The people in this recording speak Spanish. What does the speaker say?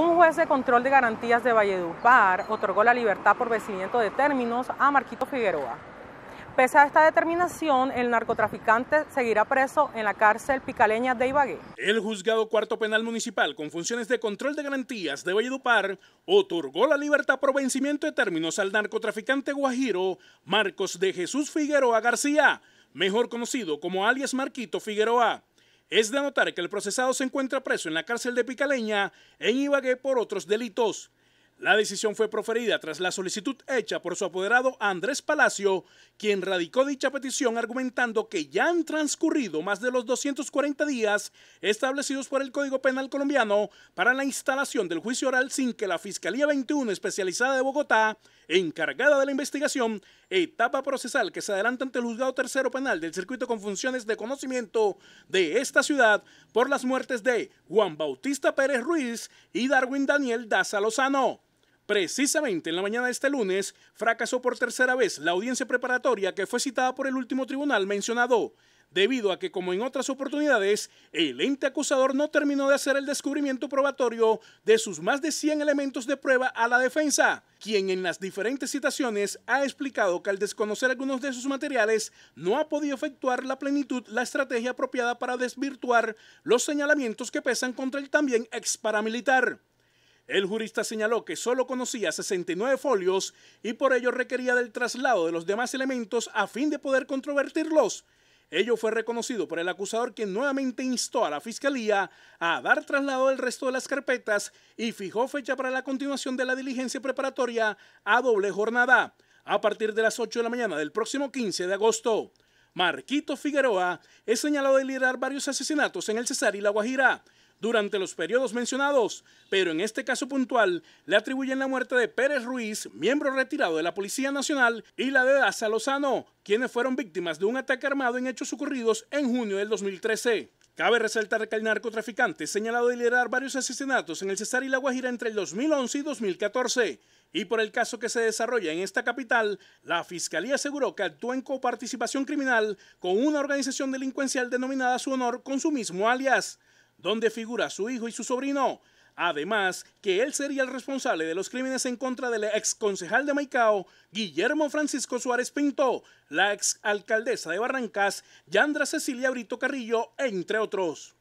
Un juez de control de garantías de Valledupar otorgó la libertad por vencimiento de términos a Marquito Figueroa. Pese a esta determinación, el narcotraficante seguirá preso en la cárcel picaleña de Ibagué. El juzgado cuarto penal municipal con funciones de control de garantías de Valledupar otorgó la libertad por vencimiento de términos al narcotraficante guajiro Marcos de Jesús Figueroa García, mejor conocido como alias Marquito Figueroa. Es de notar que el procesado se encuentra preso en la cárcel de Picaleña, en Ibagué, por otros delitos. La decisión fue proferida tras la solicitud hecha por su apoderado Andrés Palacio, quien radicó dicha petición argumentando que ya han transcurrido más de los 240 días establecidos por el Código Penal colombiano para la instalación del juicio oral sin que la Fiscalía 21 especializada de Bogotá, encargada de la investigación, etapa procesal que se adelanta ante el juzgado tercero penal del circuito con funciones de conocimiento de esta ciudad por las muertes de Juan Bautista Pérez Ruiz y Darwin Daniel Daza Lozano. Precisamente en la mañana de este lunes fracasó por tercera vez la audiencia preparatoria que fue citada por el último tribunal mencionado, debido a que, como en otras oportunidades, el ente acusador no terminó de hacer el descubrimiento probatorio de sus más de 100 elementos de prueba a la defensa, quien en las diferentes citaciones ha explicado que al desconocer algunos de sus materiales no ha podido efectuar la plenitud la estrategia apropiada para desvirtuar los señalamientos que pesan contra el también ex paramilitar. El jurista señaló que solo conocía 69 folios y por ello requería del traslado de los demás elementos a fin de poder controvertirlos. Ello fue reconocido por el acusador quien nuevamente instó a la Fiscalía a dar traslado del resto de las carpetas y fijó fecha para la continuación de la diligencia preparatoria a doble jornada, a partir de las 8 de la mañana del próximo 15 de agosto. Marquito Figueroa es señalado de liderar varios asesinatos en el Cesar y La Guajira, durante los periodos mencionados, pero en este caso puntual le atribuyen la muerte de Pérez Ruiz, miembro retirado de la Policía Nacional, y la de Daza Lozano, quienes fueron víctimas de un ataque armado en hechos ocurridos en junio del 2013. Cabe resaltar que el narcotraficante señalado de liderar varios asesinatos en el Cesar y La Guajira entre el 2011 y 2014. Y por el caso que se desarrolla en esta capital, la Fiscalía aseguró que actuó en coparticipación criminal con una organización delincuencial denominada a su honor con su mismo alias donde figura su hijo y su sobrino. Además, que él sería el responsable de los crímenes en contra del ex concejal de Maicao, Guillermo Francisco Suárez Pinto, la ex alcaldesa de Barrancas, Yandra Cecilia Brito Carrillo, entre otros.